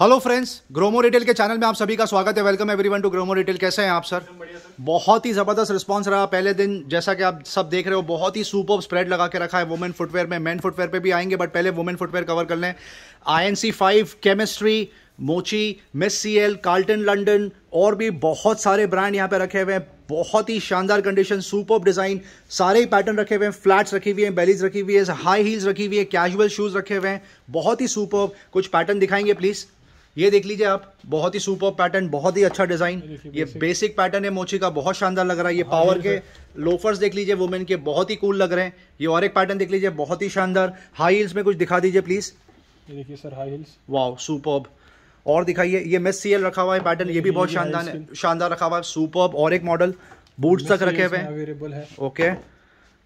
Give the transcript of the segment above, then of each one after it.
Hello friends Gromo retail के channel में आप सभी का स्वागत है welcome everyone to Gromo retail कैसे हैं आप सर बहुत ही ज़बरदस्त रिस्पांस रहा पहले दिन जैसा कि आप सब देख रहे हो बहुत ही सुपर स्प्रेड लगा के रखा है वुमेन फुटवेयर में मेन फुटवेयर पे भी आएंगे बट पहले वुमेन फुटवेयर कवर कर लें I N C five chemistry Mochi miss C L Carlton London और भी बहुत सारे ब्रांड यहाँ पे रखे हुए हैं बहुत ही शानदार कंडीशन सुपर डिज़ाइन सारे ही पैटर्न रखे हुए हैं फ्लैट्स रखी हुई हैं बेलीज रखी हुई है हाई हील्स रखी हुई है कैजुअल शूज़ रखे हुए हैं बहुत ही सुपर कुछ पैटर्न दिखाएंगे प्लीज़ ये देख लीजिए आप बहुत ही सुपर पैटर्न बहुत ही अच्छा डिजाइन ये बेसिक पैटर्न है मोची का बहुत शानदार लग रहा है ये पावर हाँ, के लोफर्स देख लीजिए वुमेन के बहुत ही कूल लग रहे हैं ये और एक पैटर्न देख लीजिए बहुत ही शानदार हाई हिल्स में कुछ दिखा दीजिए प्लीज ये देखिए sir high heels wow super और दिखाइए ये मेस सी रखा हुआ है पैटर्न ये भी बहुत शानदार शानदार रखा हुआ है सुपर्ब और एक मॉडल बूट्स तक रखे हुए है ओके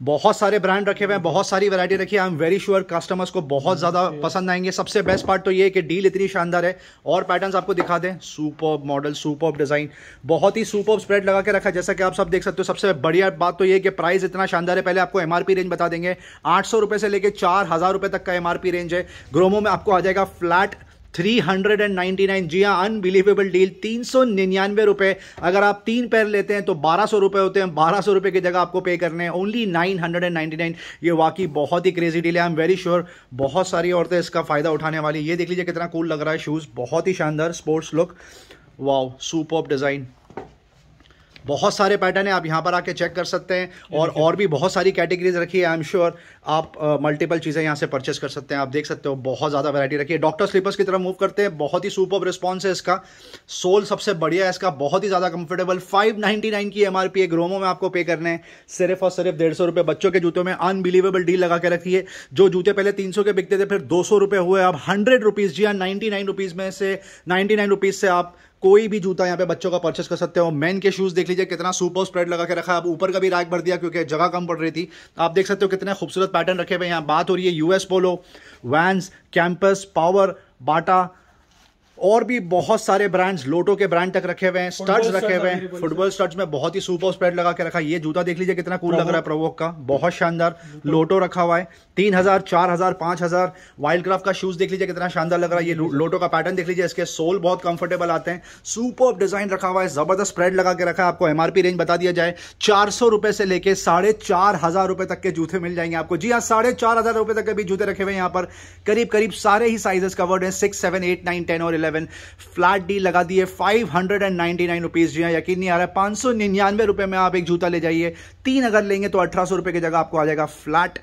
बहुत सारे ब्रांड रखे हुए हैं बहुत सारी वैरायटी रखी है I am very sure customers को बहुत ज़्यादा पसंद आएंगे सबसे बेस्ट पार्ट तो ये है कि डील इतनी शानदार है और पैटर्न्स आपको दिखा दें सुपर मॉडल सुपर डिज़ाइन बहुत ही सुपर स्प्रेड लगा के रखा है जैसा कि आप सब देख सकते हो सबसे बढ़िया बात तो ये कि प्राइस इतना शानदार है पहले आपको एम रेंज बता देंगे आठ से लेकर चार तक का एम रेंज है ग्रोमो में आपको आ जाएगा फ्लैट 399 जी हाँ अनबिलीवेबल डील तीन सौ निन्यानवे रुपये अगर आप तीन पैर लेते हैं तो बारह सौ रुपये होते हैं बारह सौ रुपये की जगह आपको पे करने हैं only nine hundred and ninety nine ये वाकई बहुत ही क्रेजी डील है आई एम वेरी श्योर बहुत सारी औरतें इसका फ़ायदा उठाने वाली ये देख लीजिए कितना कूल लग रहा है शूज़ बहुत ही शानदार स्पोर्ट्स लुक वाओ सुप ऑफ डिज़ाइन बहुत सारे पैटर्न है आप यहाँ पर आके चेक कर सकते हैं और और भी बहुत सारी कैटेगरीज रखी है आई एम श्योर आप मल्टीपल चीज़ें यहाँ से परचेस कर सकते हैं आप देख सकते हो बहुत ज़्यादा वैरायटी रखी है डॉक्टर स्लीपर्स की तरफ मूव करते हैं बहुत ही सुपर रिस्पॉन्स है इसका सोल सबसे बढ़िया है इसका बहुत ही ज़्यादा कंफर्टेबल फाइव नाइन की एम आर ग्रोमो में आपको पे करने हैं सिर्फ और सिर्फ डेढ़ सौ रुपये बच्चों के जूतों में अनबिलीवेबल डील लगा के रखी है जो जूते पहले तीन सौ के बिकते थे फिर दो सौ रुपये हुए अब हंड्रेड रुपीज़ जी हाँ नाइन्टी नाइन रुपीज़ में से नाइन्टी नाइन रुपीज़ से आप कोई भी जूता यहाँ पे बच्चों का परचेस कर सकते हो मेन के शूज़ देख लीजिए कितना सुपर स्प्रेड लगा के रखा अब ऊपर का भी रैक भर दिया क्योंकि जगह कम पड़ रही थी आप देख सकते हो कितने खूबसूरत पैटर्न रखे हुए यहाँ बात हो रही है US Polo Vans Campus Power Bata और भी बहुत सारे ब्रांड्स लोटो के ब्रांड तक रखे हुए हैं स्टड्स रखे हुए हैं फुटबॉल स्टड्स में बहुत ही सुपर स्प्रेड लगा के रखा है ये जूता देख लीजिए कितना कूल लग रहा है प्रवोक का बहुत शानदार लोटो रखा हुआ है तीन हजार चार हजार पांच हजार वाइल्ड क्राफ्ट का शूज देख लीजिए कितना शानदार लग रहा है ये लोटो का पैटर्न देख लीजिए इसके सोल बहुत कंफर्टेबल आते हैं सुपर डिजाइन रखा हुआ है जबरदस्त स्प्रेड लगा के रखा है आपको एमआरपी रेंज बता दिया जाए चार सौ रुपए से लेके साढ़े चार हजार रुपए तक के जूते मिल जाएंगे आपको जी हाँ साढ़े चार हजार रुपए तक के भी जूते रखे हुए हैं यहाँ पर करीब करीब सारे ही साइजेस कवर्ड है six seven eight nine ten और इलेवन इलेवन फ्लैट डील लगा दी है five hundred and ninety nine rupees जी हाँ यकीन नहीं आ रहा है पांच सौ निन्यानवे रुपए में आप एक जूता ले जाइए तीन अगर लेंगे तो अठारह सौ रुपए की जगह आपको आ जाएगा flat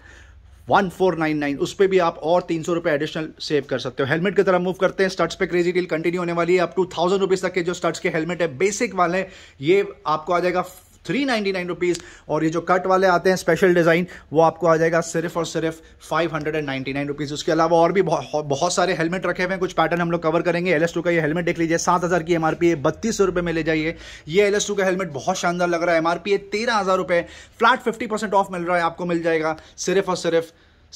one four nine nine उस पर भी आप और तीन सौ रुपये एडिशनल सेव कर सकते हो हेलमेट की तरफ मूव करते हैं स्टड्स पे क्रेजी डील कंटिन्यू होने वाली है अप टू थाउजेंड रुपीज़ तक के जो स्टड्स के हेलमेट है बेसिक वाले ये आपको आ जाएगा थ्री नाइनटी नाइन रुपीज़ और ये जो कट वाले आते हैं स्पेशल डिज़ाइन वो आपको आ जाएगा सिर्फ और सिर्फ five hundred and ninety nine rupees उसके अलावा और भी बहुत, बहुत सारे हेलमेट रखे हुए हैं कुछ पैटर्न हम लोग कवर करेंगे एल एस टू का ये हेलमेट देख लीजिए सात हज़ार की एमआरपी है बत्तीस सौ रुपए में ले जाइए ये एल एस टू का हेलमेट बहुत शानदार लग रहा है एमआरपी है तेरह हज़ार रुपये फ्लैट फिफ्टी परसेंट ऑफ मिल रहा है आपको मिल जाएगा सिर्फ और सिर्फ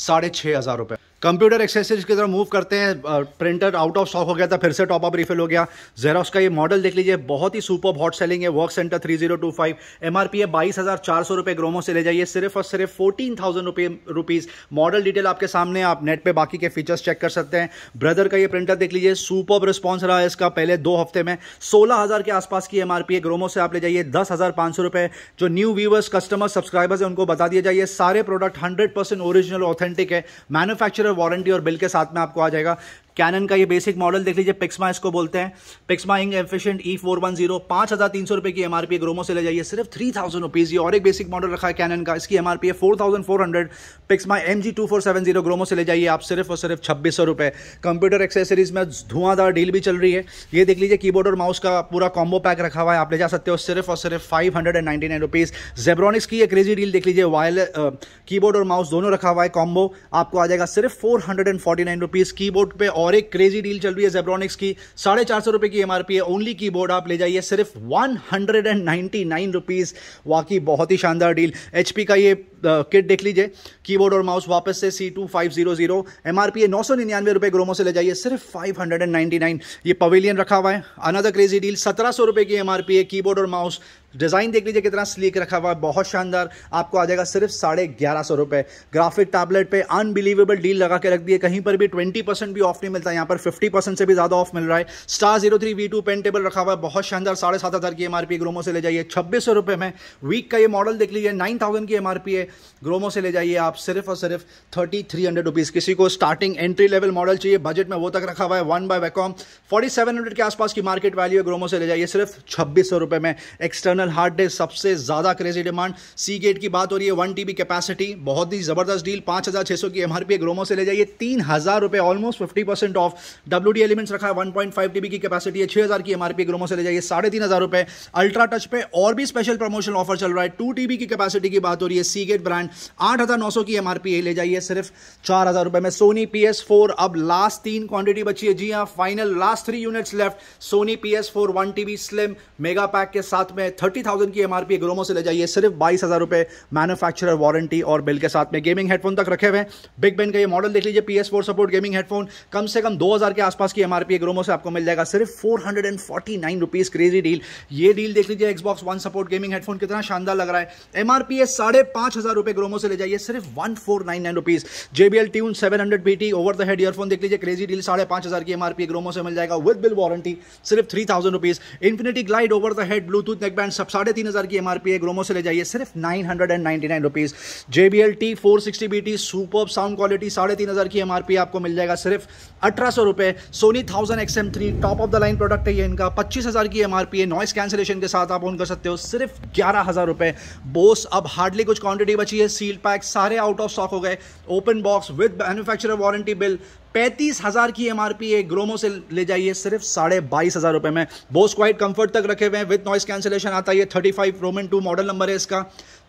साढ़े छह हज़ार रुपये कंप्यूटर एक्सेसरीज की तरफ मूव करते हैं प्रिंटर आउट ऑफ स्टॉक हो गया था फिर से टॉप अप रिफिल हो गया जरा उसका ये मॉडल देख लीजिए बहुत ही सुपर हॉट सेलिंग है work centre three zero two five M R P है बाईस हज़ार चार सौ रुपये ग्रोमो से ले जाइए सिर्फ और सिर्फ फोर्टीन थाउजेंड रुपये रुपीज़ मॉडल डिटेल आपके सामने आप नेट पर बाकी के फीचर्स चेक कर सकते हैं ब्रदर का ये प्रिंटर देख लीजिए सुपर रिस्पॉन्स रहा है इसका पहले दो हफ्ते में सोलह हज़ार के आसपास की एम आर पी है ग्रोमो से आप ले जाइए दस हज़ार पांच सौ रुपये जो न्यू व्यूवर्स कस्टमर सब्सक्राइबर्स है उनको बता दिया जाइए सारे product hundred percent original authentic है मैनुफैक्चर वारंटी और बिल के साथ में आपको आ जाएगा कैनन का ये बेसिक मॉडल देख लीजिए पिक्समा इसको बोलते हैं Pixma ink efficient E four one zero पांच हजार तीन सौ रुपए की एमआरपी ग्रोमो से ले जाइए सिर्फ थ्री थाउजेंड रुपीज और एक बेसिक मॉडल रखा है कैनन का इसकी एमआरपी है four thousand four hundred Pixma M G two four seven zero Gromo से ले जाइए आप सिर्फ और सिर्फ छब्बीस सौ रुपए कंप्यूटर एक्सेसरीज में धुआंधार डील भी चल रही है ये देख लीजिए कीबोर्ड और माउस का पूरा कॉम्बो पैक रखा हुआ है आप ले जा सकते हो सिर्फ और सिर्फ five hundred and ninety nine rupees Zebronics की एक क्रेजी डील देख लीजिए की कीबोर्ड और माउस दोनों रखा हुआ है कॉम्बो आपको आ जाएगा सिर्फ four hundred and forty nine rupees keyboard पर और और एक क्रेजी डील चल रही है जेब्रॉनिक्स की साढ़े चार सौ रुपए की एमआरपी है ओनली कीबोर्ड आप ले जाइए सिर्फ one hundred and ninety nine rupees वाकई बहुत ही शानदार डील एच का ये किट देख लीजिए कीबोर्ड और माउस वापस से C two five zero zero M है नौ सौ निन्यानवे रुपए ग्रोमो से ले जाइए सिर्फ five hundred and ninety nine ये पवेलियन रखा हुआ है अनदर क्रेजी डील सत्रह सौ रुपए की एमआरपी है कीबोर्ड और माउस डिज़ाइन देख लीजिए कितना स्लीक रखा हुआ है बहुत शानदार आपको आ जाएगा सिर्फ साढ़े ग्यारह सौ रुपए ग्राफिक टैबलेट पे अनबिलीवेबल डील लगा के रख दिए कहीं पर भी ट्वेंटी परसेंट भी ऑफ नहीं मिलता यहाँ पर फिफ्टी परसेंट से भी ज़्यादा ऑफ मिल रहा है star zero three V two pen table रखा हुआ है बहुत शानदार साढ़े सात हज़ार की एम आर पी ग्रोमो से ले जाइए छब्बीस सौ रुपए में वीक का ये मॉडल देख लीजिए नाइन थाउजेंड की एम आर पी है ग्रोमो से ले जाइए आप सिर्फ और सिर्फ थर्टी थ्री हंड्रेड रुपीज़ किसी को स्टार्टिंग एंट्री लेवल मॉडल चाहिए बजट में वो तक रखा हुआ है one by Wacom forty seven hundred के आसपास की मार्केट वैल्यू है ग्रोमो से ले जाइए सिर्फ छब्बीस सौ रुपए में एक्सटर्नल इंटरनल हार्ड डिस्क सबसे ज़्यादा क्रेजी डिमांड सी गेट की बात हो रही है वन टी कैपेसिटी बहुत ही ज़बरदस्त डील पांच हज़ार छह सौ की एमआरपी ग्रोमो से ले जाइए तीन हज़ार रुपए almost fifty percent off W D Elements रखा है वन पॉइंट फाइव टीबी की कैपेसिटी है छह हज़ार की एमआरपी ग्रोमो से ले जाइए साढ़े तीन हज़ार रुपए अल्ट्रा टच पे और भी स्पेशल प्रमोशन ऑफर चल रहा है टू टीबी की कैपेसिटी की बात हो रही है सी गेट ब्रांड आठ हज़ार नौ सौ की एमआरपी ले जाइए सिर्फ चार हज़ार रुपए में सोनी पी एस फोर अब लास्ट तीन क्वांटिटी बची है जी हाँ final last three units left Sony P S four one TB slim mega pack के साथ में थर्टी थर्टी थाउजेंड की एमआरपी ग्रोमो से ले जाइए सिर्फ बाईस हजार रुपए मैनुफैक्चर वारंटी और बिल के साथ में गेमिंग हेडफोन तक रखे हुए बिग बैन का ये मॉडल देख लीजिए P S four support gaming headphone कम से कम दो हजार के आसपास की एमआरपी ग्रोमो से आपको मिल जाएगा सिर्फ four hundred and forty nine rupees crazy deal ये डील देख लीजिए Xbox one support gaming headphone कितना शानदार लग रहा है एमआरपी है साढ़े पांच हजार रुपए ग्रोमो से ले जाइए सिर्फ one four nine nine rupees JBL tune seven hundred BT over the head earphone देख लीजिए क्रेजी डील साढ़े पांच हजार की एमआरपी ग्रोमो से मिल जाएगा विद बिल वारंटी सिर्फ three thousand rupees infinity glide over the head Bluetooth neckband सब साढ़े तीन हज़ार की एमआरपी है ग्रोमो से ले जाइए सिर्फ nine hundred and ninety nine rupees JBL T four sixty B T super sound quality साढ़े तीन हज़ार की एमआरपी आपको मिल जाएगा सिर्फ अठारह सौ रुपए Sony thousand X M three top of the line product है ये इनका पच्चीस हज़ार की एमआरपी है नॉइस कैंसिलेशन के साथ आप ऑन कर सकते हो सिर्फ ग्यारह हज़ार रुपए बोस अब हार्डली कुछ क्वांटिटी बची है सील पैक सारे आउट ऑफ स्टॉक हो गए open box with manufacturer warranty bill पैंतीस हज़ार की एम है ग्रोमो से ले जाइए सिर्फ साढ़े बाईस हज़ार रुपए में बोस क्वाइट कंफर्ट तक रखे हुए हैं विद नॉइस कैंसिलेशन आता है thirty five roman two model number है इसका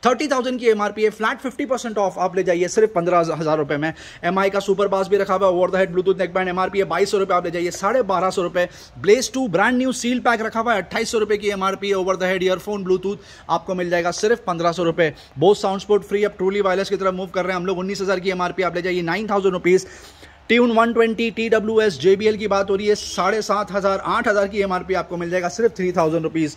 थर्टी थाउजेंड की एमआरपी है फ्लैट फिफ्टी परसेंट ऑफ आप ले जाइए सिर्फ पंद्रह हज़ार रुपए में एम का सुपर बास भी रखा हुआ over the head Bluetooth neck band है बाईस सौ रुपए आप ले जाइए साढ़े बारह सौ रुपए ब्लेस टू ब्रांड न्यू सील पैक रखा हुआ है अट्ठाईस सौ रुपए की एमआरपी है over the head earphone Bluetooth आपको मिल जाएगा सिर्फ पंद्रह सौ रुपए बोस साउंड स्पोर्ट फ्री अब ट्रूली वायरलेस की तरफ मूव कर रहे हैं हम लोग उन्नीस हज़ार की एमआरपी आप ले जाइए nine thousand rupees tune one twenty T W S J B L की बात हो रही है साढ़े सात हज़ार आठ हज़ार की एम आर पी आपको मिल जाएगा सिर्फ थ्री थाउजेंड रुपीज़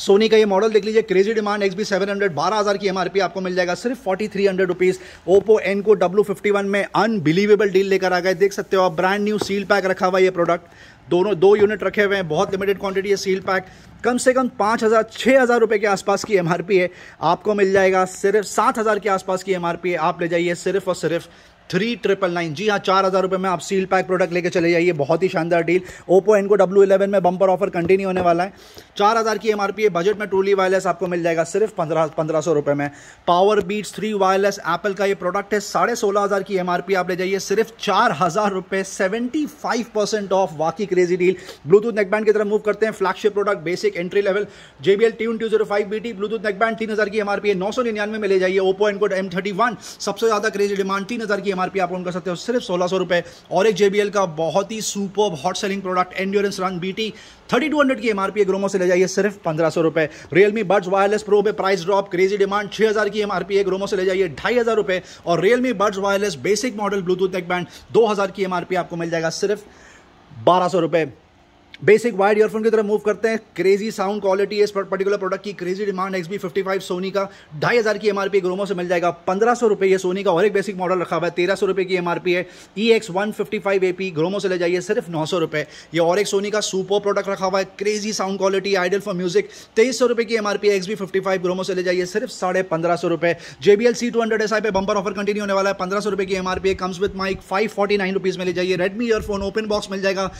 सोनी का ये मॉडल देख लीजिए crazy demand X B seven hundred बारह हज़ार की एमआरपी आपको मिल जाएगा सिर्फ forty three hundred rupees Oppo Enco W fifty one में अनबिलीवेबल डील लेकर आ गए देख सकते हो आप ब्रांड न्यू सील पैक रखा हुआ ये प्रोडक्ट दोनों दो यूनिट रखे हुए हैं बहुत लिमिटेड क्वांटिटी है सील पैक कम से कम पाँच हज़ार छः हज़ार रुपये के आसपास की एमआरपी है आपको मिल जाएगा सिर्फ सात हज़ार के आसपास की एमआरपी है आप ले जाइए सिर्फ और सिर्फ थ्री ट्रिपल नाइन जी हाँ चार हज़ार रुपए में आप सील पैक प्रोडक्ट लेके चले जाइए बहुत ही शानदार deal Oppo Enco W eleven में बंपर ऑफर कंटिन्यू होने वाला है चार हज़ार की एमआरपी है बजट में ट्रूली वायरलेस आपको मिल जाएगा सिर्फ पंद्रह पंद्रह सौ रुपए में power beats three wireless Apple का ये प्रोडक्ट है साढ़े सोलह हज़ार की एमआरपी आप ले जाइए सिर्फ चार हज़ार रुपए सेवेंटी फाइव परसेंट ऑफ वाकई क्रेजी डील ब्लूटूथ नेकबैंड की तरफ मूव करते हैं flagship product basic entry level JBL tune two zero five B T Bluetooth neckband तीन हज़ार की एमआरपी है नौ सौ निन्यानवे में ले जाइए ओपो इनको एम थर्टी वन सबसे ज़्यादा क्रेजी डिमांड तीन हज़ार की एम एमआरपी आप कर सकते हो सिर्फ सोलह सौ रुपए और एक जेबीएल का बहुत ही super hot selling product endurance run BT thirty two hundred की एमआरपी ग्रोमो से ले जाइए सिर्फ पंद्रह सौ रुपए रियलमी बर्ड्स वायरलेस प्रो पे प्राइस ड्रॉप क्रेजी डिमांड छह हज़ार की एमआरपी ग्रोमो से ले जाइए ढाई हज़ार रुपए और Realme buds wireless basic model Bluetooth एक बैंड दो हज़ार की एमआरपी आपको मिल जाएगा सिर्फ बारह सौ रुपए बेसिक वाइड ईयरफोन की तरफ मूव करते हैं क्रेजी साउंड क्वालिटी इस पर्टिकुलर प्रोडक्ट की crazy demand X B fifty five Sony का ढाई हज़ार की एमआरपी ग्रोमो से मिल जाएगा पंद्रह सौ रुपये सोनी का और एक बेसिक मॉडल रखा हुआ है तेरह सौ रुपये की एमआरपी है E X one fifty five AP Gromo से ले जाइए सिर्फ नौ सौ रुपये ये और एक सोनी का सुपर प्रोडक्ट रखा हुआ है crazy sound quality ideal for music तेईस सौ रुपये की MRP X B fifty five Gromo से ले जाइए सिर्फ साढ़े पंद्रह सौ रुपये JBL C two hundred S I पे बंपर ऑफर कंटिन्यू होने वाला है पंद्रह सौ रुपये की MRP comes with mic five forty nine rupees में ले जाइए रेडमी ईयरफोन ओपन बॉक्स मिल जाएगा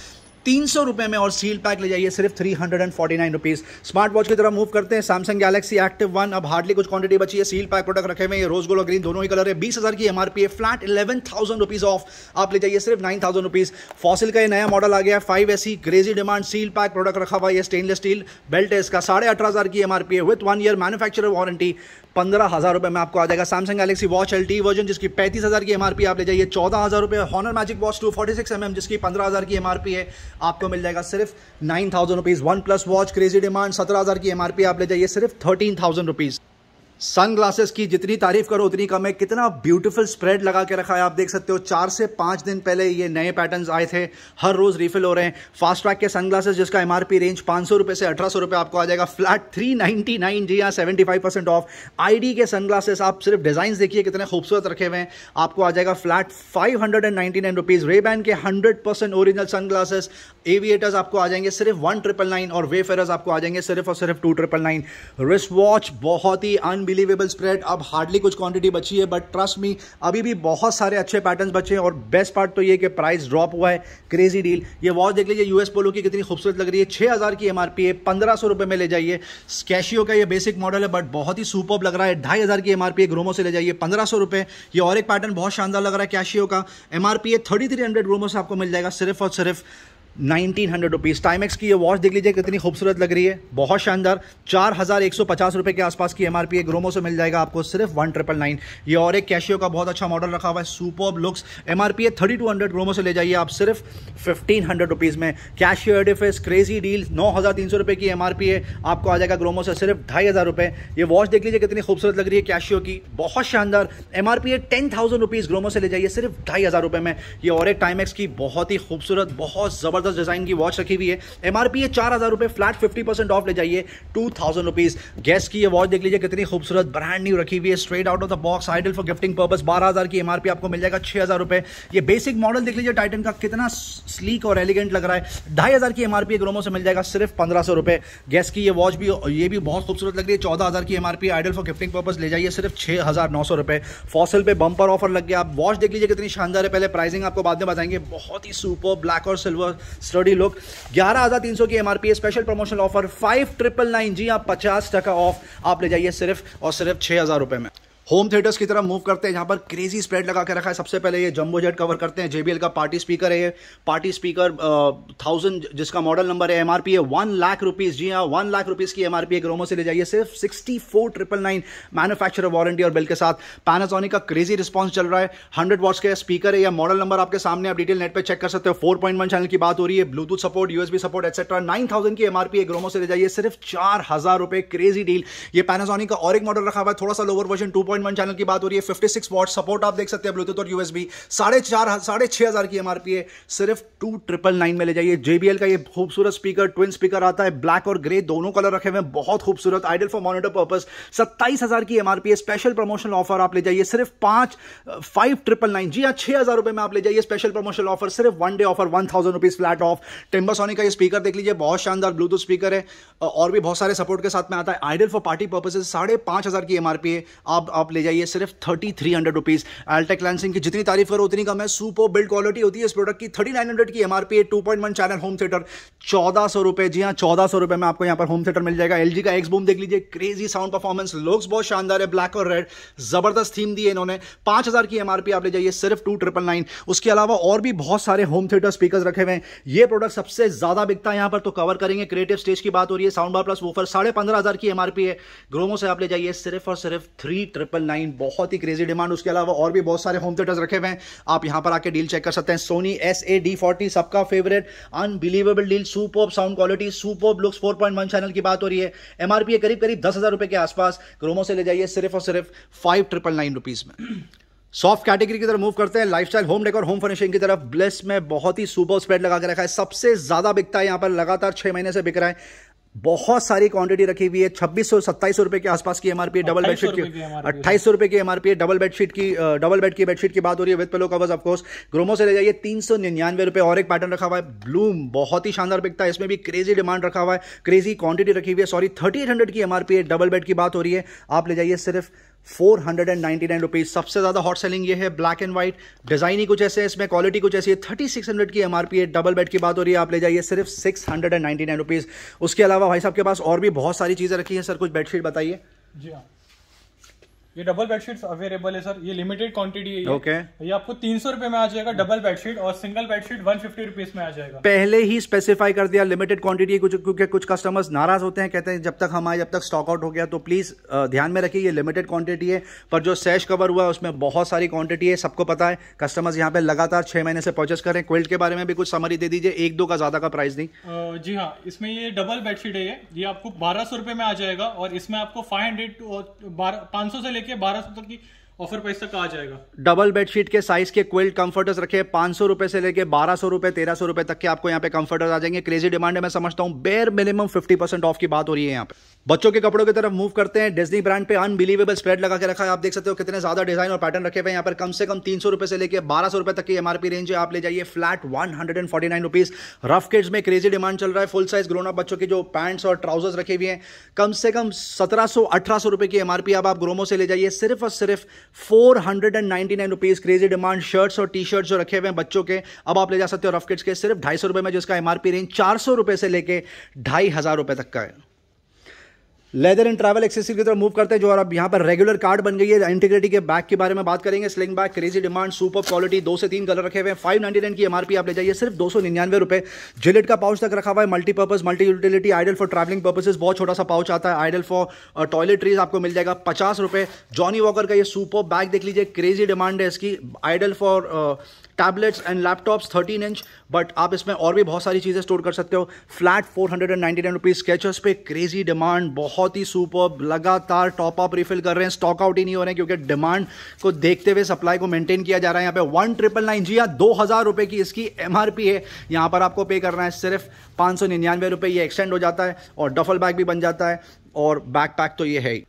तीन सौ रुपए में और सील पैक ले जाइए सिर्फ three hundred and forty nine rupees smart watch की तरफ मूव करते हैं सैमसंग गैलेक्सी एक्टिव वन अब हार्डली कुछ क्वांटिटी बची है सील पैक प्रोडक्ट रखे हुए रोज गोल और ग्रीन दोनों ही कलर है बीस हज़ार की एमआरपी है flat eleven thousand rupees off आप ले जाइए सिर्फ नाइन थाउजेंड रुपीज़ फॉसिल का ये नया मॉडल आ गया है five AC crazy demand seal pack product रखा हुआ है स्टेनलेस स्टील बेल्ट है इसका साढ़े अठारह हज़ार की एमआरपी है with one year manufacture warranty पंद्रह हज़ार रुपये में आपको आ जाएगा Samsung Galaxy watch L T version जिसकी पैंतीस हज़ार की एमआरपी आप ले जाइए चौदह हज़ार रुपए Honor magic watch two forty six M M जिसकी पंद्रह हज़ार की एमआरपी है आपको मिल जाएगा सिर्फ nine thousand rupees OnePlus watch crazy demand सत्रह हज़ार की एमआरपी आप ले जाइए सिर्फ थर्टीन थाउजेंड रुपीज़ सनग्लासेस की जितनी तारीफ करो उतनी कम है कितना ब्यूटीफुल स्प्रेड लगा के रखा है आप देख सकते हो चार से पांच दिन पहले ये नए पैटर्न्स आए थे हर रोज़ रिफिल हो रहे हैं फास्ट ट्रैक के सनग्लासेस जिसका एमआरपी रेंज पांच सौ रुपए से अठारह सौ रुपए आपको आ जाएगा फ्लैट थ्री नाइनटी नाइन जी हाँ सेवेंटी फाइव परसेंट ऑफ आई के सनग्लासेस आप सिर्फ डिज़ाइन देखिए कितने खूबसूरत रखे हुए हैं आपको आ जाएगा flat five hundred and ninety nine rupees बैन के hundred percent original sunglasses aviators आपको आ जाएंगे सिर्फ वन ट्रिपल नाइन और वेफेरर्स आपको आ जाएंगे सिर्फ और सिर्फ two triple nine wrist watch बहुत ही अनबी अनबिलीवेबल स्प्रेड अब हार्डली कुछ क्वांटिटी बची है बट ट्रस्ट मी अभी भी बहुत सारे अच्छे पैटर्न बचे हैं और बेस्ट पार्ट तो ये कि प्राइस ड्रॉप हुआ है क्रेजी डील ये वॉच देख लीजिए यूएस पोलो की कितनी खूबसूरत लग रही है छह की एम है पंद्रह सौ में ले जाइए कैशियो का यह बेसिक मॉडल है बट बहुत ही सुपर लग रहा है ढाई की एम है ग्रोमो से ले जाइए पंद्रह सौ ये और एक पैटर्न बहुत शानदार लग रहा है कैशियो का एमआरपी है थर्टी थ्री हंड्रेड ग्रोमो से आपको मिल जाएगा सिर्फ और सिर्फ नाइनटीन हंड्रेड रुपीज़ टाइमेक्स की ये वॉच देख लीजिए कितनी खूबसूरत लग रही है बहुत शानदार चार हज़ार एक सौ पचास रुपये के आसपास की एम आर पी है ग्रोमो से मिल जाएगा आपको सिर्फ वन ट्रिपल नाइन ये और एक कैशियो का बहुत अच्छा मॉडल रखा हुआ है super looks M R P है थर्टी टू हंड्रेड ग्रोमो से ले जाइए आप सिर्फ फिफ्टीन हंड्रेड रुपीज़ में कैशियो एडिफेस क्रेजी डील नौ हज़ार तीन सौ रुपये की एम आर पी है आपको आ जाएगा ग्रोमो से सिर्फ ढाई हज़ार रुपये ये वॉच देख लीजिए कितनी खूबसूरत लग रही है कैशियो की बहुत शानदार एम आर पी है टेन थाउजेंड रुपीज़ ग्रोमो से ले जाइए सिर्फ ढाई हज़ार रुपये में ये और एक टाइमेक्स की बहुत ही खूबसूरत बहुत ज़बरदस्त ज़बरदस्त डिज़ाइन की वॉच रखी हुई है एमआरपी है चार हज़ार रुपए फ्लैट फिफ्टी परसेंट ऑफ ले जाइए टू थाउजेंड रुपीज़ गैस की ये वॉच देख लीजिए कितनी खूबसूरत ब्रांड न्यू रखी हुई है straight out of the box ideal for gifting purpose बारह हज़ार की एमआरपी आपको मिल जाएगा छह हज़ार रुपये ये बेसिक मॉडल देख लीजिए टाइटन का कितना स्लीक और एलिगेंट लग रहा है ढाई हज़ार की एमआरपी ग्रोमो से मिल जाएगा सिर्फ पंद्रह सौ रुपए गैस की ये वॉच भी ये भी बहुत खूबसूरत लग रही है चौदह हज़ार की MRP ideal for gifting purpose ले जाइए सिर्फ छह हज़ार नौ सौ रुपए फॉसल पे बंपर ऑफर लग गया आप वॉच देख लीजिए कितनी शानदार है पहले प्राइसिंग आपको बाद में बताएंगे बहुत ही सुपर ब्लैक और सिल्वर स्टडी लुक ग्यारह हजार तीन सौ की MRP special promotion offer five triple nine जी आप हाँ, पचास टका ऑफ आप ले जाइए सिर्फ और सिर्फ छह हजार रुपए में होम थिएटर्स की तरफ मूव करते हैं यहाँ पर क्रेजी स्प्रेड लगा के रखा है सबसे पहले ये जम्बो जेट कवर करते हैं जेबीएल का पार्टी स्पीकर है ये पार्टी स्पीकर थाउजेंड जिसका मॉडल नंबर है एमआरपी है वन लाख रुपीज जी हाँ वन लाख रुपीज की एमआरपी एक ग्रोमो से ले जाइए सिर्फ sixty four triple nine manufacture warranty और बिल के साथ पैनासोनिक का क्रेजी रिस्पॉन्स चल रहा है हंड्रेड वॉट्स का स्पीकर है या मॉडल नंबर आपके सामने आप डिटेल नेट पर चेक कर सकते हो फोर पॉइंट वन चैनल की बात हो रही है Bluetooth support USB support etcetera nine thousand की एमआरपी एक ग्रोमो से ले जाइए सिर्फ चार हजार रुपए क्रेजी डील ये पैनासोनिक का और एक मॉडल रखा हुआ है थोड़ा सा lower version two point channel की बात हो रही है 56 सिक्स वॉट सपोर्ट आप देख सकते हैं ब्लूटूथ और बी साढ़े चार साढ़े छः हज़ार की एमआरपी है सिर्फ टू ट्रिपल नाइन में ले जाइए जेबीएल का ये खूबसूरत स्पीकर ट्विन स्पीकर आता है ब्लैक और ग्रे दोनों कलर रखे हुए हैं बहुत खूबसूरत आइडल फॉर मॉनिटर पर्पज सत्ताईस हज़ार की एमआरपी है स्पेशल प्रमोशनल ऑफर आप ले जाइए सिर्फ पाँच फाइव ट्रिपल नाइन जी हाँ छः हज़ार रुपये में आप ले जाइए स्पेशल प्रमोशनल ऑफर सिर्फ one day offer one thousand rupees flat off टिम्बरसोनी का ये स्पीकर देख लीजिए बहुत शानदार ब्लूटूथ स्पीकर है और भी बहुत सारे सपोर्ट के साथ में आता है आइडल फॉर पार्टी पर्पजेज साढ़े पाँच हज़ार की एमआरपी है आप आप ले जाइए सिर्फ thirty three hundred rupees Altec Lansing की जितनी तारीफ करो उतनी कम है सुपर बिल्ड क्वालिटी होती है इस प्रोडक्ट की थर्टी नाइन हंड्रेड की एमआरपी है two point one channel home theatre चौदह सौ रुपए जी हाँ चौदह सौ रुपए में आपको यहाँ पर होम थिएटर मिल जाएगा एल जी का एक्स बूम देख लीजिए क्रेजी साउंड परफॉर्मेंस लुक्स बहुत शानदार है ब्लैक और रेड जबरदस्त थीम दी है इन्होंने पांच हज़ार की एमआरपी आप ले जाइए सिर्फ टू ट्रिपल नाइन उसके अलावा और भी बहुत सारे होम थिएटर स्पीकर रखे हुए हैं ये प्रोडक्ट सबसे ज़्यादा बिकता है यहाँ पर तो कवर करेंगे क्रिएटिव स्टेज की बात हो रही है साउंड बार प्लस वोफर साढ़े पंद्रह हज़ार की एमआरपी है ग्रोमो से आप ले जाइए सिर्फ और सिर्फ थ्री ट्रिपल ट्रिपल नाइन बहुत ही क्रेजी डिमांड उसके अलावा और भी बहुत सारे होम थिएटर्स रखे हुए हैं आप यहाँ पर आके डील चेक कर सकते हैं Sony S A D forty सबका फेवरेट अनबिलीवेबल डील सुप ऑफ साउंड क्वालिटी सुप of looks four point one channel की बात हो रही है एमआरपी करीब करीब दस हज़ार रुपये के आसपास क्रोमो से ले जाइए सिर्फ और सिर्फ फाइव ट्रिपल नाइन रुपीज़ में सॉफ्ट कैटेगरी की तरफ मूव करते हैं lifestyle home decor home furnishing की तरफ ब्लेस में बहुत ही सुपर स्प्रेड लगा के रखा है सबसे ज्यादा बिकता है यहाँ पर लगातार छह महीने से बिक रहा है बहुत सारी क्वांटिटी रखी हुई है छब्बीस सौ सत्ताईस रुपए के आसपास की एमआरपी डबल बेडशीट की अट्ठाईस रुपए की एमआरपी डबल बेडशीट की डबल बेड की बेडशीट की बात हो रही है with pillow covers of course Gromo से ले जाइए तीन सौ निन्यानवे रुपए और एक पैटर्न रखा हुआ है ब्लूम बहुत ही शानदार बिकता है इसमें भी क्रेजी डिमांड रखा हुआ है क्रेजी क्वांटिटी रखी हुई है सॉरी थर्टी एट हंड्रेड की एमआरपी डबल बेड की बात हो रही है आप ले जाइए सिर्फ four hundred and ninety nine rupees सबसे ज्यादा हॉट सेलिंग ये है ब्लैक एंड व्हाइट डिजाइन ही कुछ ऐसे है इसमें क्वालिटी कुछ ऐसी है थर्टी सिक्स हंड्रेड की एमआरपी है डबल बेड की बात हो रही है आप ले जाइए सिर्फ six hundred and ninety nine rupees उसके अलावा भाई साहब के पास और भी बहुत सारी चीजें रखी है सर कुछ बेडशीट बताइए जी हाँ ये डबल बेडशीट अवेलेबल है सर ये लिमिटेड क्वांटिटी है ओके okay. ये आपको तीन सौ रुपए में आ जाएगा डबल बेडशीट और single bedsheet one fifty rupees में आ जाएगा पहले ही स्पेसिफाई कर दिया लिमिटेड क्वांटिटी कुछ क्योंकि कुछ कस्टमर्स नाराज होते हैं कहते हैं जब तक हमारे जब तक स्टॉक आउट हो गया तो प्लीज ध्यान में रखिए ये लिमिटेड क्वांटिटी है पर जो सैश कवर हुआ है उसमें बहुत सारी क्वांटिटी है सबको पता है कस्टमर्स यहाँ पे लगातार छह महीने से परचेस कर रहे हैं क्विल्ट के बारे में भी कुछ समरी दे दीजिए एक दो का ज्यादा का प्राइस नहीं जी हाँ इसमें ये डबल बेडशीट है ये आपको बारह सौ रुपए में आ जाएगा और इसमें आपको फाइव हंड्रेड पांच सौ से लेके बारह सौ तक की ऑफर प्राइस तक आ जाएगा डबल बेडशीट के साइज के क्विल्ट कंफर्टर्स रखे पांच सौ रुपए से लेके बारह सौ रुपए तेरह सौ रुपए तक के आपको यहाँ पे कंफर्टर्स आ जाएंगे क्रेजी डिमांड है मैं समझता हूँ बेर मिनिमम फिफ्टी परसेंट ऑफ की बात हो रही है यहाँ पे बच्चों के कपड़ों की तरफ मूव करते हैं डिज्नी ब्रांड पे अनबिलीवेबल स्प्रेड लगा के रखा है आप देख सकते हो कितने ज्यादा डिजाइन और पैटर्न रखे हुए हैं यहाँ पर कम से कम तीन सौ रुपए से लेकर बारह सौ रुपए तक की एमआरपी रेंज है आप ले जाइए flat one hundred and forty nine rupees rough kids में क्रेजी डिमांड चल रहा है फुल साइज ग्रोनअप बच्चों की जो पैंट्स और ट्राउजर्स रखे हुए हैं कम से कम सत्रह सौ अठारह सौ रुपए की एमआरपी अब आप ग्रोमो से ले जाइए सिर्फ और सिर्फ four hundred and ninety nine rupees crazy demand shirts और टी शर्ट्स जो रखे हुए हैं बच्चों के अब आप ले जा सकते हो रफ किड्स के सिर्फ ढाई सौ रुपए में जिसका एमआरपी रेंज चार सौ रुपए से लेकर ढाई हजार रुपए तक का है लेदर एंड ट्रैवल एक्सेसरी की तरफ मूव करते हैं जो और अब यहाँ पर रेगुलर कार्ड बन गई है इंटीग्रिटी के बैग के बारे में बात करेंगे sling bag crazy demand super quality दो से तीन कलर रखे हुए हैं फाइव नाइन्टी नाइन की एमआरपी आप ले जाइए सिर्फ दो सौ निन्यानवे रुपये जिलेट का पाउच तक रखा हुआ है multipurpose multi utility ideal for travelling purposes बहुत छोटा सा पाउच आता है आइडल फॉर टॉयलेटरीज आपको मिल जाएगा पचास रुपये जॉनी वॉकर का ये सुपर बैग देख लीजिए क्रेजी डिमांड है इसकी ideal for tablets and laptops 13 inch but आप इसमें और भी बहुत सारी चीज़ें स्टोर कर सकते हो flat four hundred and ninety nine rupees Skechers पे क्रेजी डिमांड बहुत ही सुपर लगातार टॉप अप रिफिल कर रहे हैं स्टॉक आउट ही नहीं हो रहे हैं क्योंकि डिमांड को देखते हुए सप्लाई को मेंटेन किया जा रहा है यहाँ पे वन ट्रिपल नाइन जी हाँ दो हज़ार रुपये की इसकी एम है यहाँ पर आपको पे करना है सिर्फ पाँच सौ निन्यानवे रुपये ये एक्सटेंड हो जाता है और डफल बैग भी बन जाता है और बैक पैक तो ये है ही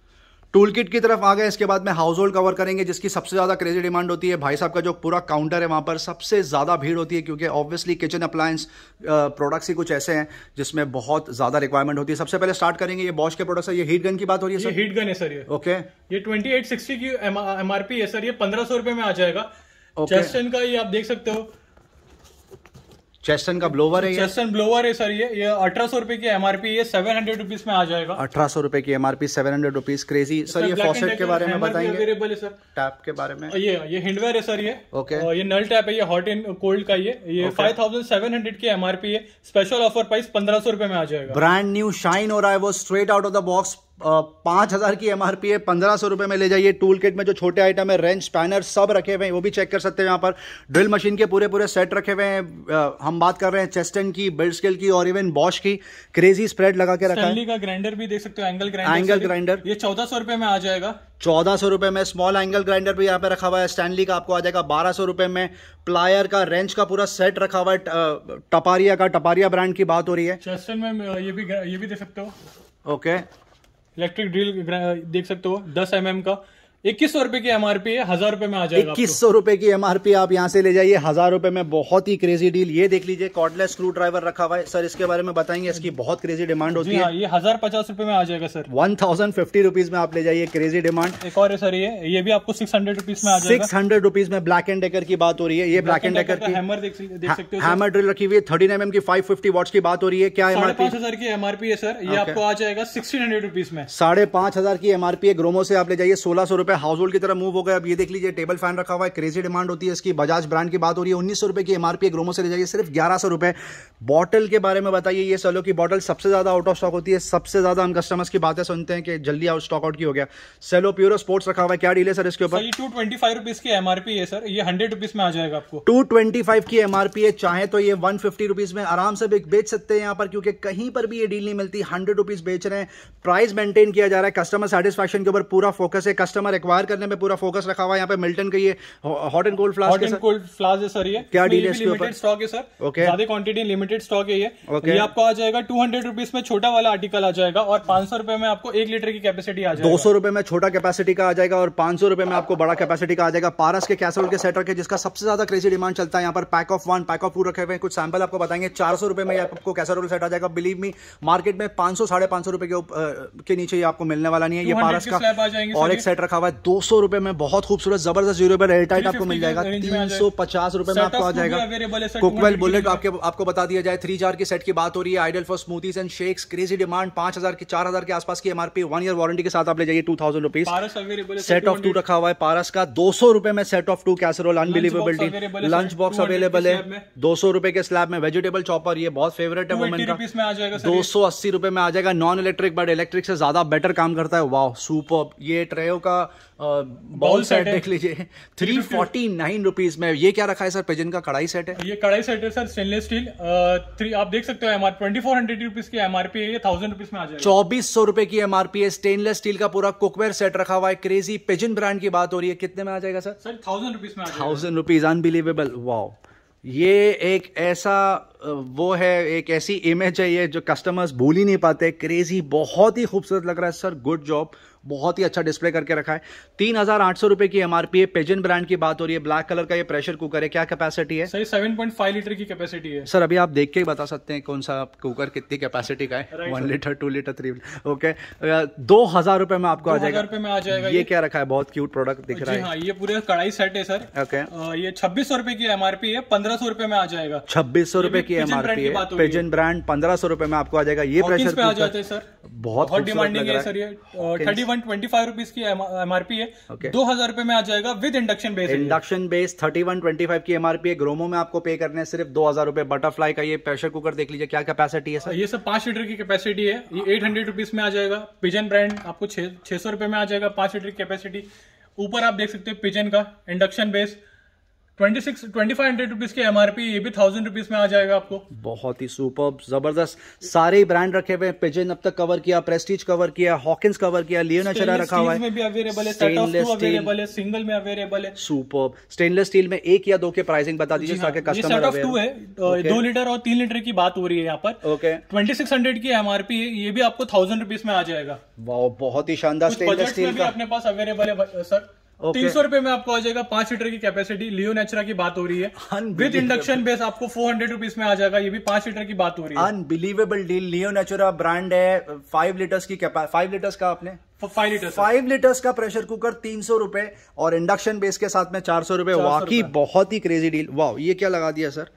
टूल किट की तरफ आ गए इसके बाद में हाउस होल्ड कवर करेंगे जिसकी सबसे ज्यादा क्रेजी डिमांड होती है भाई साहब का जो पूरा काउंटर है वहां पर सबसे ज्यादा भीड़ होती है क्योंकि ऑब्वियसली किचन अप्लायंस प्रोडक्ट्स ही कुछ ऐसे हैं जिसमें बहुत ज्यादा रिक्वायरमेंट होती है सबसे पहले स्टार्ट करेंगे ये बॉश के प्रोडक्ट्स ये हीट गन की बात हो रही है सर हीट गन है सर ये ओके ये ट्वेंटी की एमआरपी है सर ये पंद्रह सौ में आ जाएगा चेस्टन का ये आप देख सकते हो चेस्टन का ब्लोवर है चेस्टन ब्लोवर है सर ये ये अठारह सौ रुपए की एमआरपी ये सेवन हंड्रेड रुपीज में आ जाएगा अठारह सौ रुपए की MRP seven hundred rupees crazy sir ये फॉसेट के बारे में बताएंगे सर टैप के बारे में ये ये हिंडवेयर है सर ये ओके ये नल टैप है ये हॉट एंड कोल्ड का ये ये फाइव थाउजेंड सेवन हंड्रेड की एमआरपी है स्पेशल ऑफर प्राइस पंद्रह सौ रुपए में आ जाएगा ब्रांड न्यू शाइन हो रहा है वो straight out of the box पाँच हज़ार की एम आर पी है पंद्रह सौ रुपये में ले जाइए टूल किट में जो छोटे आइटम है रेंच स्पैनर सब रखे हुए हैं वो भी चेक कर सकते हैं यहाँ पर ड्रिल मशीन के पूरे पूरे सेट रखे हुए हैं हम बात कर रहे हैं चेस्टन की बिल्ड स्केल की और इवन बॉश की क्रेजी स्प्रेड लगा के रखा है का ग्राइंडर भी देख सकते हो एंगल ग्राइंडर एंगल ग्राइंडर ये चौदह सौ रुपये में आ जाएगा चौदह सौ रुपये में स्मॉल एंगल ग्राइंडर भी यहाँ पे रखा हुआ है स्टैनली का आपको आ जाएगा बारह सौ रुपये में प्लायर का रेंच का पूरा सेट रखा हुआ है टपारिया का टपारिया ब्रांड की बात हो रही है चेस्टन में ये भी ये भी देख सकते हो ओके okay. इलेक्ट्रिक ड्रिल देख सकते हो दस एम mm का इक्कीस सौ रुपए की एमआरपी है हजार रुपए में आ जाएगा इक्कीस सौ रुपए की एमआरपी आप यहाँ से ले जाइए हजार रुपए में बहुत ही क्रेजी डील ये देख लीजिए कॉर्डलेस स्क्रू ड्राइवर रखा हुआ है सर इसके बारे में बताएंगे इसकी बहुत क्रेजी डिमांड होती है हाँ, ये हजार पचास रुपए में आ जाएगा sir one thousand fifty rupees में आप ले जाइए क्रेजी डिमांड एक और है सर ये ये भी आपको सिक्स हंड्रेड रुपीज में सिक्स हंड्रेड रुपीज में ब्लैक एंड डेकर की बात हो रही है ये ब्लैक एंड डेकर की हैमर देख सकते हो हैमर ड्रिल रखी हुई है थर्टी एम की फाइव फिफ्टी वॉट्स की बात हो रही है क्या एमआरपी हजार की एमआरपी है सर ये आपको आ जाएगा सिक्सटीन हंड्रेड रुपीज में साढ़े पांच हजार की एमआरपी है ग्रोमो से आप ले जाइए सोलह सौ रुपए पे हाउस होल्ड की तरह मूव हो गए अब ये देख लीजिए टेबल फैन रखा हुआ है क्रेजी डिमांड होती है इसकी बजाज ब्रांड की बात हो रही है उन्नीस रुपए की एमआरपी ग्रोमो से ले जाइए सिर्फ ग्यारह सौ रुपए बॉटल के बारे में बताइए ये सलो की बॉटल सबसे ज़्यादा आउट ऑफ स्टॉक होती है सबसे ज़्यादा हम कस्टमर्स की बातें सुनते हैं कि जल्दी आउट स्टॉक आउट की हो गया सेलो प्योरो स्पोर्ट्स रखा हुआ है क्या डील है सर इसके ऊपर टू ट्वेंटी फाइव रुपीज की एमआरपी है सर ये हंड्रेड रुपीज में आ जाएगा आपको टू ट्वेंटी फाइव की एमआरपी है चाहे तो ये वन फिफ्टी रुपीज में आराम से बेच सकते हैं यहाँ पर क्योंकि कहीं पर भी ये डील नहीं मिलती हंड्रेड रुपीज बेच रहे हैं प्राइस मेंटेन किया जा रहा है कस्टमर सेटिस्फेक्शन के ऊपर पूरा फोकस है कस्टमर एक्वायर करने में पूरा फोकस रखा हुआ यहाँ पे मिल्टन का ये hot and cold flask and cold flask है सर ये क्या डील है लिमिटेड स्टॉक है सर ओके ज्यादा क्वांटिटी लिमिटेड स्टॉक है ये ओके ये आपको आ जाएगा टू हंड्रेड रुपीज में छोटा वाला आर्टिकल आ जाएगा और पांच सौ रुपए में आपको एक लीटर की कैपेसिटी आ जाएगा दो सौ रुपए में छोटा कैपेसिटी का आ जाएगा और पांच सौ रुपए में आपको बड़ा कैपेसिटी का आ जाएगा पारस के कैसल के सेटर के जिसका सबसे ज्यादा क्रेजी डिमांड चलता है यहाँ पर pack of one pack of two रखे हुए कुछ सैंपल आपको बताएंगे चार सौ रुपए में आपको कैसा रोल सेट आ जाएगा बिलीव मी मार्केट में पांच सौ साढ़े पांच सौ रुपए के नीचे आपको मिलने वाला नहीं है ये पारस का और एक सेट रखा हुआ है दो सौ रुपए में बहुत खूबसूरत जबरदस्त ड्यूरेबल एयरटाइट आपको मिल जाएगा तीन सौ पचास रुपए में आपको आ जाएगा कुकवेल बुलेट आपके आपको बता दिया जाए थ्री जार की सेट की बात हो रही है ideal for smoothies and shakes crazy demand पांच हजार की चार हजार के आसपास की एमआरपी वन ईयर वारंटी के साथ आप ले जाइए two thousand rupees set of two रखा हुआ है पारस का दो सौ रुपए में set of two casserole unbelievability lunch box available है दो सौ रुपए के स्लैब में वेजिटेबल चॉपर ये बहुत फेवरेट है वोमेन का दो सौ अस्सी रुपए में आ जाएगा नॉन इलेक्ट्रिक बट इलेक्ट्रिक से ज्यादा बेटर काम करता है वाह सुपर ये ट्रेयो का बॉल सेट देख लीजिए थ्री फोर्टी नाइन रुपीज में ये क्या रखा है सर पिजन का कढ़ाई सेट है ये कढ़ाई सेट है सर स्टेनलेस स्टील थ्री आप देख सकते हो M R twenty four hundred rupees की एम आर पी है ये थाउजेंड रुपीज में आ जाएगा चौबीस सौ रुपए की एम आर पी है स्टेनलेस स्टील का पूरा कुकवेयर सेट रखा हुआ है क्रेजी पिजन ब्रांड की बात हो रही है कितने में आ जाएगा सर सर थाउजेंड रुपीज में थाउजेंड रुपीज अनबिलीवेबल वाओ ये एक ऐसा वो है एक ऐसी इमेज है ये जो कस्टमर्स भूल ही नहीं पाते क्रेजी बहुत ही खूबसूरत लग रहा है सर गुड जॉब बहुत ही अच्छा डिस्प्ले करके रखा है तीन हजार आठ सौ रुपए की एमआरपी है पेजन ब्रांड की बात हो रही है ब्लैक कलर का ये प्रेशर कुकर है क्या कैपेसिटी है sir seven point five litre की कैपेसिटी है सर अभी आप देख के ही बता सकते हैं कौन सा कुकर कितनी कैपेसिटी का है one litre two litre three litre okay दो हजार रुपए में आपको आ जाएगा रुपए में आ जाएगा ये, ये क्या रखा है बहुत क्यूट प्रोडक्ट दिख रहा है हाँ, ये पूरे कड़ाई सेट है सर ओके ये छब्बीस सौ रुपए की एमआरपी है पंद्रह सौ रुपए में आ जाएगा छब्बीस सौ रुपए की की M R P Pigeon brand पंद्रह सौ रुपए में आपको आ जाएगा ये प्रेशर पे आ जाते हैं सर बहुत डिमांडिंग है सर ये thirty one twenty five rupees की एमआरपी है दो हजार रुपए में आ जाएगा with induction base induction base thirty one twenty five की एमआरपी है ग्रोमो में आपको पे करने सिर्फ दो हजार रुपए बटरफ्लाई का ये प्रेशर कुकर देख लीजिए क्या कैपेसिटी है सर ये सब पांच लीटर की कैपेसिटी है ये एट हंड्रेड रुपीज में आ जाएगा पिजन ब्रांड आपको छह सौ रुपए में आ जाएगा पांच लीटर की कैपेसिटी ऊपर आप देख सकते हैं पिजन का induction base twenty six twenty के ये भी थाउजेंड रुपीज में आ जाएगा आपको बहुत ही सुपर जबरदस्त सारे ब्रांड रखे हुए पिजन अब तक कवर किया प्रेस्टीज कवर किया हॉकिंस कवर किया लियोना चला रखा हुआ है में भी अवेलेबल है स्टेनलेस अवेलेबल है सिंगल में अवेलेबल है सुपर स्टेनलेस स्टील में एक या दो के प्राइसिंग बता दीजिए ताकि कस्टमर हाँ, टू है दो लीटर और तीन लीटर की बात हो रही है यहाँ पर ओके ट्वेंटी सिक्स हंड्रेड की एमआरपी है ये भी आपको थाउजेंड रुपीज में आ जाएगा बहुत ही शानदार स्टेनलेस स्टील अपने पास अवेलेबल है सर तीन सौ रुपए में आपको आ जाएगा पांच लीटर की कैपेसिटी लियो नेचुरा की बात हो रही है विद इंडक्शन बेस आपको फोर हंड्रेड रुपीज में आ जाएगा ये भी पांच लीटर की बात हो रही है unbelievable deal Leo Natura brand है फाइव लीटर्स की फाइव लीटर्स का आपने फाइव लीटर फाइव लीटर्स का प्रेशर कुकर तीन सौ रुपए और इंडक्शन बेस के साथ में चार सौ रुपए वाकई बहुत ही क्रेजी डील वाह ये क्या लगा दिया सर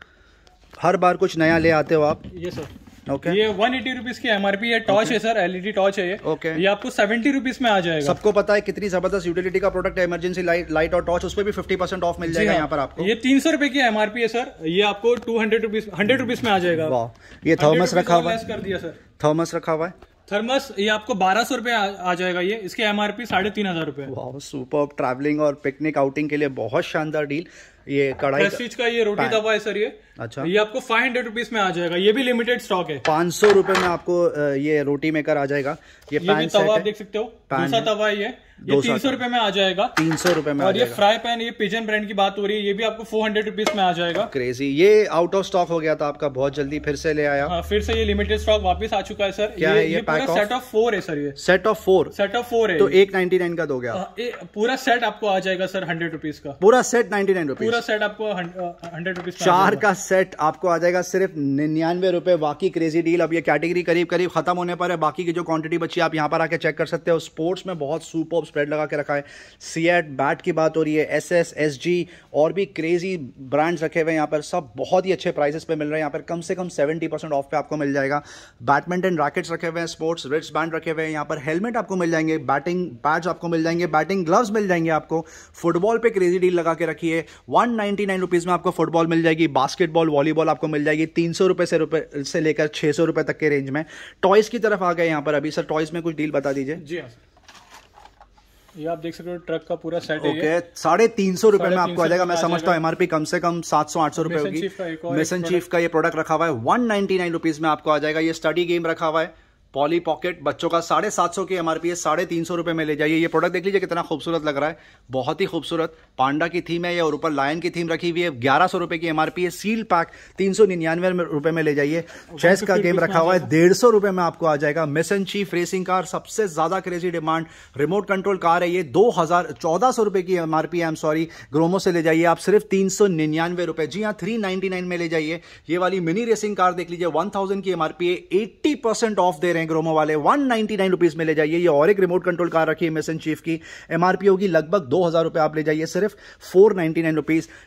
हर बार कुछ नया ले आते हो आप ये सर ओके okay. ये 180 की एमआरपी है टॉर्च है सर एलईडी टॉर्च है ये ओके ये आपको सेवेंटी रुपीज में आ जाएगा सबको पता है कितनी जबरदस्त यूटिलिटी का प्रोडक्ट है इमरजेंसी लाइट लाइट और टॉर्च उस पर भी फिफ्टी परसेंट ऑफ मिल जाएगा हाँ। यहाँ पर आपको ये तीन सौ रुपए की एमआरपी है सर ये आपको two hundred rupees hundred rupees में आ जाएगा ये थॉमस रखा हुआ कर दिया सर थॉमस रखा हुआ है थर्मस ये आपको बारह सौ रुपये आ जाएगा ये इसके एम आर पी साढ़े तीन हज़ार रुपये सुपर ट्रैवलिंग और पिकनिक आउटिंग के लिए बहुत शानदार डील ये कड़ाई का ये रोटी दवा है सर ये अच्छा ये आपको फाइव हंड्रेड रुपीज में आ जाएगा ये भी लिमिटेड स्टॉक है पांच सौ रुपए में आपको ये रोटी मेकर आ जाएगा ये, ये भी तवा आप देख सकते हो सौ तवा ये तीन सौ रुपए में आ जाएगा तीन सौ रुपए में और ये फ्राई पैन ये पिजन ब्रांड की बात हो रही है ये भी आपको फोर हंड्रेड रुपीज में आ जाएगा क्रेजी ये आउट ऑफ स्टॉक हो गया था आपका बहुत जल्दी फिर से ले आया आ, हाँ, फिर से ये लिमिटेड स्टॉक वापस आ चुका है सर क्या ये, है ये, ये पूरा सेट ऑफ फोर है सर ये set of four set of four है तो एक नाइनटी नाइन का हाँ, पूरा सेट आपको आ जाएगा सर हंड्रेड रुपीज का पूरा सेट नाइनटी नाइन पूरा सेट आपको हंड्रेड रुपीज चार का सेट आपको आ जाएगा सिर्फ निन्यानवे रुपए बाकी क्रेजी डील अब ये कैटेगरी करीब करीब खत्म होने पर है बाकी की जो क्वांटिटी बची आप यहाँ पर आके चेक कर सकते हो स्पोर्ट्स में बहुत सुपर स्प्रेड लगा के रखा है सीएट बैट की बात हो रही है एस एस एस जी और भी क्रेजी ब्रांड्स रखे हुए हैं यहाँ पर सब बहुत ही अच्छे प्राइसेस पे मिल रहे हैं यहाँ पर कम से कम सेवेंटी परसेंट ऑफ पे आपको मिल जाएगा बैडमिंटन रैकेट्स रखे हुए हैं स्पोर्ट्स रिट्स बैंड रखे हुए हैं यहाँ पर हेलमेट आपको मिल जाएंगे बैटिंग बैट्स आपको मिल जाएंगे बैटिंग ग्लव्स मिल जाएंगे आपको फुटबॉल पे क्रेजी डील लगा के रखी है वन नाइनटी में आपको फुटबॉल मिल जाएगी बास्केटबॉल वॉलीबॉल आपको मिल जाएगी तीन सौ रुपये से रुपए से लेकर छह सौ रुपये तक के रेंज में टॉयज़ की तरफ आ गए यहाँ पर अभी सर टॉयज़ में कुछ डील बता दीजिए जी हाँ सर ये आप देख सकते हो ट्रक का पूरा सेट ओके साढ़े तीन सौ रुपए में आपको आ जाएगा मैं समझता हूँ एमआरपी कम से कम सात सौ आठ सौ रुपए होगी मिशन चीफ का ये प्रोडक्ट रखा हुआ है वन नाइनटी नाइन रुपीज में आपको आ जाएगा ये स्टडी गेम रखा हुआ है पॉली पॉकेट बच्चों का साढ़े सात सौ की एम है साढ़े तीन सौ रुपये में ले जाइए ये प्रोडक्ट देख लीजिए कितना खूबसूरत लग रहा है बहुत ही खूबसूरत पांडा की थीम है या और ऊपर लायन की थीम रखी हुई है ग्यारह सौ रुपये की एम है सील पैक तीन सौ निन्यानवे रुपये में ले जाइए चेस का गेम रखा हुआ है डेढ़ सौ रुपये में आपको आ जाएगा Miss N Chief racing car सबसे ज़्यादा crazy demand remote control car है ये दो हज़ार चौदह सौ रुपये की एमआरपी है एम सॉरी ग्रोमो से ले जाइए आप सिर्फ तीन सौ निन्यानवे रुपये जी हाँ थ्री नाइनटी नाइन में ले जाइए ये वाली मिनी रेसिंग कार देख लीजिए वन थाउजेंड की एमआरपी है एट्टी परसेंट ऑफ दे रहे हैं हैं ग्रोमो वाले वन नाइनटी नाइन रुपीज में ले जाइए ये और एक रिमोट कंट्रोल कार रखी है मिसन चीफ की एमआरपी होगी लगभग दो हजार आप ले जाइए सिर्फ फोर नाइनटी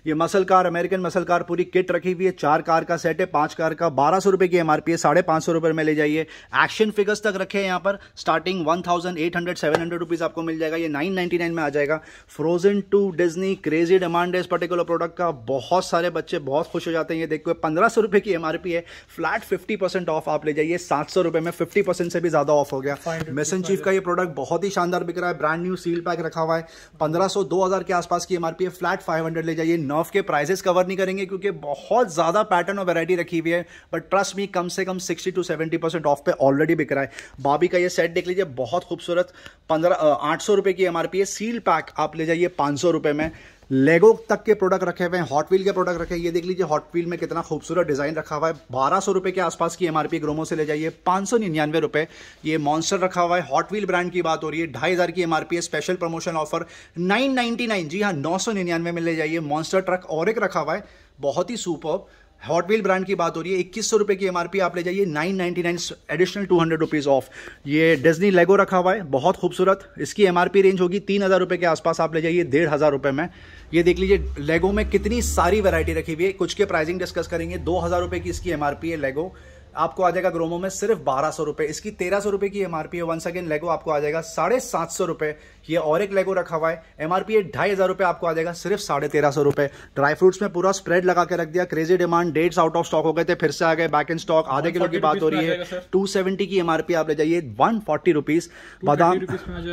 ये muscle car American muscle car पूरी किट रखी हुई है चार कार का सेट है पांच कार का बारह सौ की एमआरपी है साढ़े पांच सौ में ले जाइए एक्शन फिगर्स तक रखे हैं यहाँ पर starting one thousand eight hundred आपको मिल जाएगा ये नाइन में आ जाएगा Frozen two Disney crazy demand है इस पर्टिकुलर प्रोडक्ट का बहुत सारे बच्चे बहुत खुश हो जाते हैं ये देखो पंद्रह सौ की एमआरपी है फ्लैट फिफ्टी ऑफ आप ले जाइए सात सौ रुपये में फिफ्टी परसेंट से भी ज़्यादा ऑफ हो गया मेसन चीफ का ये प्रोडक्ट बहुत ही शानदार बिक रहा है ब्रांड न्यू सील पैक रखा हुआ है पंद्रह सौ के आसपास की एमआरपी है फ्लैट फाइव ले जाइए नर्व के प्राइसेस कवर नहीं करेंगे क्योंकि बहुत ज़्यादा पैटर्न और वेरायटी रखी हुई है बट ट्रस्ट मी कम से कम sixty to seventy percent off पे ऑलरेडी बिक रहा है बाबी का ये सेट देख लीजिए बहुत खूबसूरत पंद्रह आठ सौ रुपये की एमआरपी है सील पैक आप ले जाइए पांच सौ रुपये में लेगो तक के प्रोडक्ट रखे हुए हैं हॉट व्हील के प्रोडक्ट रखे ये देख लीजिए हॉट व्हील में कितना खूबसूरत डिजाइन रखा हुआ है बारह सौ रुपए के आसपास की एमआरपी ग्रोमो से ले जाइए पांच सौ निन्यानवे रुपए ये मॉन्स्टर रखा हुआ है हॉट व्हील ब्रांड की बात हो रही है ढाई हज़ार की एमआरपी है special promotion offer nine nine जी हाँ नौ सौ निन्यानवे में ले जाइए मॉन्स्टर ट्रक और एक रखा हुआ है बहुत ही सुपर हॉट व्हील ब्रांड की बात हो रही है इक्कीस सौ रुपये की एमआरपी आप ले जाइए nine ninety nine additional two hundred rupees off ये डिजनी लेगो रखा हुआ है बहुत खूबसूरत इसकी एमआरपी रेंज होगी तीन हज़ार रुपये के आसपास आप ले जाइए डेढ़ हज़ार रुपये में ये देख लीजिए लेगो में कितनी सारी वैरायटी रखी हुई है कुछ के प्राइसिंग डिस्कस करेंगे दो हज़ार रुपये की इसकी एमआरपी है लेगो आपको आ जाएगा ग्रोमो में सिर्फ बारह सौ रुपये इसकी तेरह सौ रुपये की एमआरपी है वंस अगेन लेगो आपको आ जाएगा साढ़े सात सौ रुपये ये और एक लेगो रखा हुआ है एम आर पी ढाई हज़ार रुपये आपको आ जाएगा सिर्फ साढ़े तेरह सौ रुपये ड्राई फ्रूट्स में पूरा स्प्रेड लगा के रख दिया crazy demand dates out of stock हो गए थे फिर से आ गए बैक इन स्टॉक आधे किलो की बात हो रही है टू सेवेंटी की एम आर पी आप ले जाइए वन फोर्टी रुपीज़ बादाम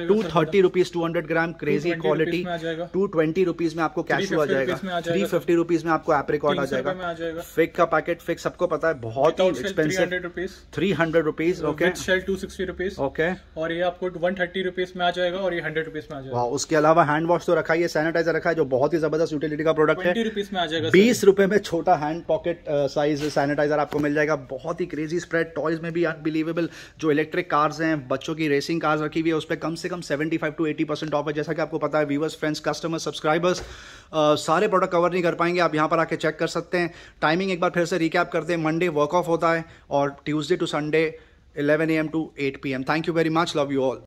two thirty rupees two hundred gram crazy quality two twenty rupees में आपको कैश आ जाएगा थ्री फिफ्टी रुपीज़ में आपको एप्रिकॉट आ जाएगा फेक का पैकेट फेक सबको पता है बहुत ही expensive three hundred rupees okay two rupees okay और ये आपको वन थर्टी रुपीज़ में आ जाएगा और ये हंड्रेड रुपीज में आ जाएगा उसके अलावा हैंड वॉश तो रखा ही है सैनिटाइजर रखा है जो बहुत ही जबरदस्त यूटिलिटी का प्रोडक्ट है रुपीज में आ जाएगा बीस रुपए में छोटा हैंड पॉकेट साइज सैनिटाइजर आपको मिल जाएगा बहुत ही क्रेजी स्प्रेड टॉयज में भी अनबिलीवेबल जो इलेक्ट्रिक कार्स हैं बच्चों की रेसिंग कार्स रखी हुई है उस पर कम से कम seventy five to eighty percent off है जैसा कि आपको पता है व्यूवर्स फ्रेंड्स कस्टमर्स सब्सक्राइबर्स सारे प्रोडक्ट कवर नहीं कर पाएंगे आप यहाँ पर आके चेक कर सकते हैं टाइमिंग एक बार फिर से रिकैप करते हैं मंडे वर्क ऑफ होता है और Tuesday to Sunday 11 a.m. to 8 p.m. Thank you very much. Love you all.